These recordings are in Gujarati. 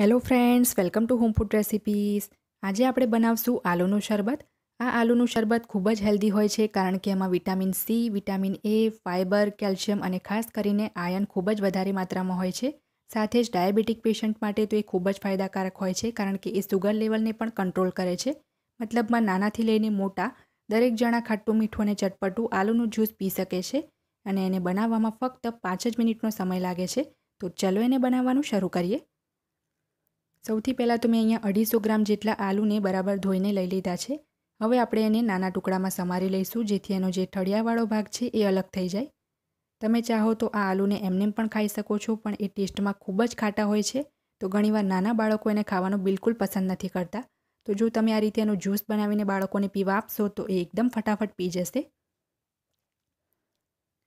hello friends welcome to home food recipes આજે આપણે બનાવશું આલુનું શરબત આ આલુનું શરબત ખૂબ જ હેલ્ધી હોય છે કારણ કે એમાં vitamin C vitamin A fibre calcium અને ખાસ કરીને આયન ખૂબ જ વધારે માત્રામાં હોય છે સાથે જ ડાયાબિટીક પેશન્ટ માટે તો એ ખૂબ જ ફાયદાકારક હોય છે કારણ કે એ સુગર લેવલને પણ કંટ્રોલ કરે છે મતલબમાં નાનાથી લઈને મોટા દરેક જણા ખાટું મીઠું અને ચટપટું આલુનું જ્યુસ પી શકે છે અને એને બનાવવામાં ફક્ત પાંચ જ મિનિટનો સમય લાગે છે તો ચલો એને બનાવવાનું શરૂ કરીએ સૌથી પહેલાં તો મેં અહીંયા અઢીસો ગ્રામ જેટલા આલુને બરાબર ધોઈને લઈ લીધા છે હવે આપણે એને નાના ટુકડામાં સમારી લઈશું જેથી એનો જે ઠળિયાવાળો ભાગ છે એ અલગ થઈ જાય તમે ચાહો તો આ આલુને એમનેમ પણ ખાઈ શકો છો પણ એ ટેસ્ટમાં ખૂબ જ ખાટા હોય છે તો ઘણીવાર નાના બાળકો એને ખાવાનું બિલકુલ પસંદ નથી કરતા તો જો તમે આ રીતે એનું જ્યુસ બનાવીને બાળકોને પીવા આપશો તો એ એકદમ ફટાફટ પી જશે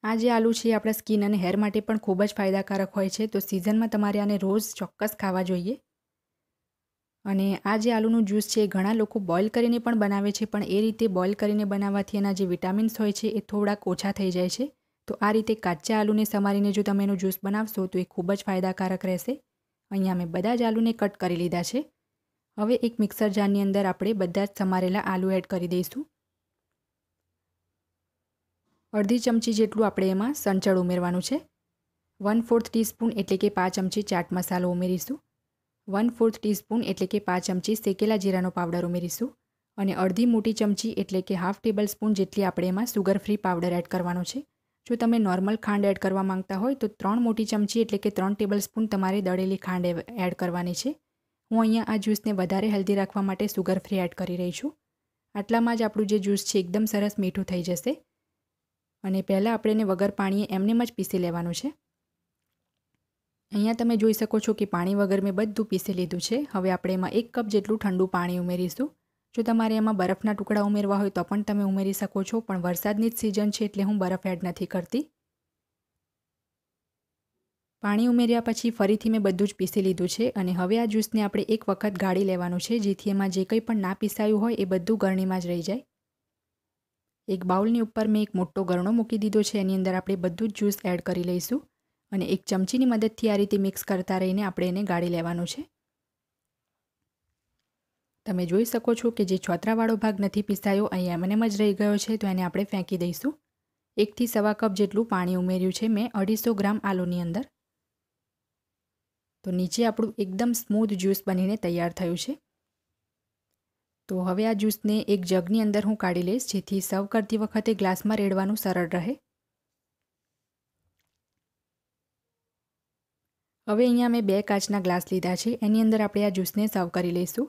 આ જે આલુ છે આપણા સ્કિન અને હેર માટે પણ ખૂબ જ ફાયદાકારક હોય છે તો સિઝનમાં તમારે આને રોજ ચોક્કસ ખાવા જોઈએ અને આ જે આલુનું જ્યુસ છે ઘણા લોકો બોઇલ કરીને પણ બનાવે છે પણ એ રીતે બોઇલ કરીને બનાવવાથી એના જે વિટામિન્સ હોય છે એ થોડાક ઓછા થઈ જાય છે તો આ રીતે કાચા આલુને સમારીને જો તમે એનું જ્યુસ બનાવશો તો એ ખૂબ જ ફાયદાકારક રહેશે અહીંયા મેં બધા જ આલુને કટ કરી લીધા છે હવે એક મિક્સર જારની અંદર આપણે બધા જ સમારેલા આલુ એડ કરી દઈશું અડધી ચમચી જેટલું આપણે એમાં સંચળ ઉમેરવાનું છે વન ફોર્થ ટીસ્પૂન એટલે કે પાંચ ચમચી ચાટ મસાલો ઉમેરીશું વન ફોર્થ ટીસ્પૂન એટલે કે પાંચ ચમચી શેકેલા જીરાનો પાવડર ઉમેરીશું અને અડધી મોટી ચમચી એટલે કે હાફ ટેબલ સ્પૂન જેટલી આપણે એમાં સુગર ફ્રી પાવડર એડ કરવાનો છે જો તમે નોર્મલ ખાંડ એડ કરવા માંગતા હોય તો ત્રણ મોટી ચમચી એટલે કે ત્રણ ટેબલ સ્પૂન તમારે દળેલી ખાંડ એડ કરવાની છે હું અહીંયા આ જ્યુસને વધારે હેલ્ધી રાખવા માટે સુગર ફ્રી એડ કરી રહી છું આટલામાં જ આપણું જે જ્યુસ છે એકદમ સરસ મીઠું થઈ જશે અને પહેલાં આપણે એને વગર પાણીએ એમનેમ જ પીસી લેવાનું છે અહીંયા તમે જોઈ શકો છો કે પાણી વગર મેં બધું પીસી લીધું છે હવે આપણે એમાં એક કપ જેટલું ઠંડુ પાણી ઉમેરીશું જો તમારે એમાં બરફના ટુકડા ઉમેરવા હોય તો પણ તમે ઉમેરી શકો છો પણ વરસાદની જ સિઝન છે એટલે હું બરફ એડ નથી કરતી પાણી ઉમેર્યા પછી ફરીથી મેં બધું જ પીસી લીધું છે અને હવે આ જ્યુસને આપણે એક વખત ગાળી લેવાનું છે જેથી એમાં જે કંઈ પણ ના પીસાયું હોય એ બધું ગરણીમાં જ રહી જાય એક બાઉલની ઉપર મેં એક મોટો ગરણો મૂકી દીધો છે એની અંદર આપણે બધું જ જ્યુસ એડ કરી લઈશું અને એક ચમચીની મદદથી આ રીતે મિક્સ કરતા રહીને આપણે એને ગાળી લેવાનું છે તમે જોઈ શકો છો કે જે છોતરાવાળો ભાગ નથી પીસાયો અહીં એમ જ રહી ગયો છે તો એને આપણે ફેંકી દઈશું એકથી સવા કપ જેટલું પાણી ઉમેર્યું છે મેં અઢીસો ગ્રામ આલુની અંદર તો નીચે આપણું એકદમ સ્મૂથ જ્યુસ બનીને તૈયાર થયું છે તો હવે આ જ્યુસને એક જગની અંદર હું કાઢી લઈશ જેથી સર્વ કરતી વખતે ગ્લાસમાં રેડવાનું સરળ રહે હવે અહીંયા મેં બે કાચના ગ્લાસ લીધા છે એની અંદર આપણે આ જ્યુસને સર્વ કરી લઈશું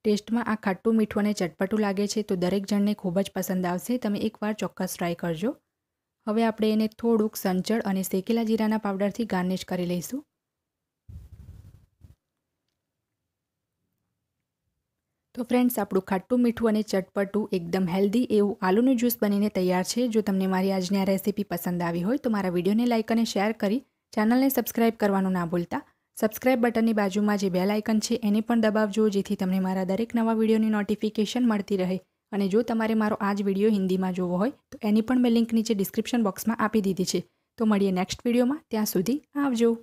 ટેસ્ટમાં આ ખાટું મીઠું અને ચટપટું લાગે છે તો દરેક જણને ખૂબ જ પસંદ આવશે તમે એકવાર ચોક્કસ ટ્રાય કરજો હવે આપણે એને થોડુંક સંચળ અને શેકેલા જીરાના પાવડરથી ગાર્નિશ કરી લઈશું તો ફ્રેન્ડ્સ આપણું ખાટું મીઠું અને ચટપટું એકદમ હેલ્ધી એવું આલુનું જ્યુસ બનીને તૈયાર છે જો તમને મારી આજની આ રેસીપી પસંદ આવી હોય તો મારા વિડીયોને લાઇક અને શેર કરી ચેનલને સબસ્ક્રાઇબ કરવાનું ના ભૂલતા સબસ્ક્રાઇબ બટનની બાજુમાં જે બેલ આઇકન છે એને પણ દબાવજો જેથી તમને મારા દરેક નવા વિડીયોની નોટિફિકેશન મળતી રહે અને જો તમારે મારો આ જ વિડીયો હિન્દીમાં જોવો હોય તો એની પણ મેં લિંક નીચે ડિસ્ક્રિપ્શન બોક્સમાં આપી દીધી છે તો મળીએ નેક્સ્ટ વિડીયોમાં ત્યાં સુધી આવજો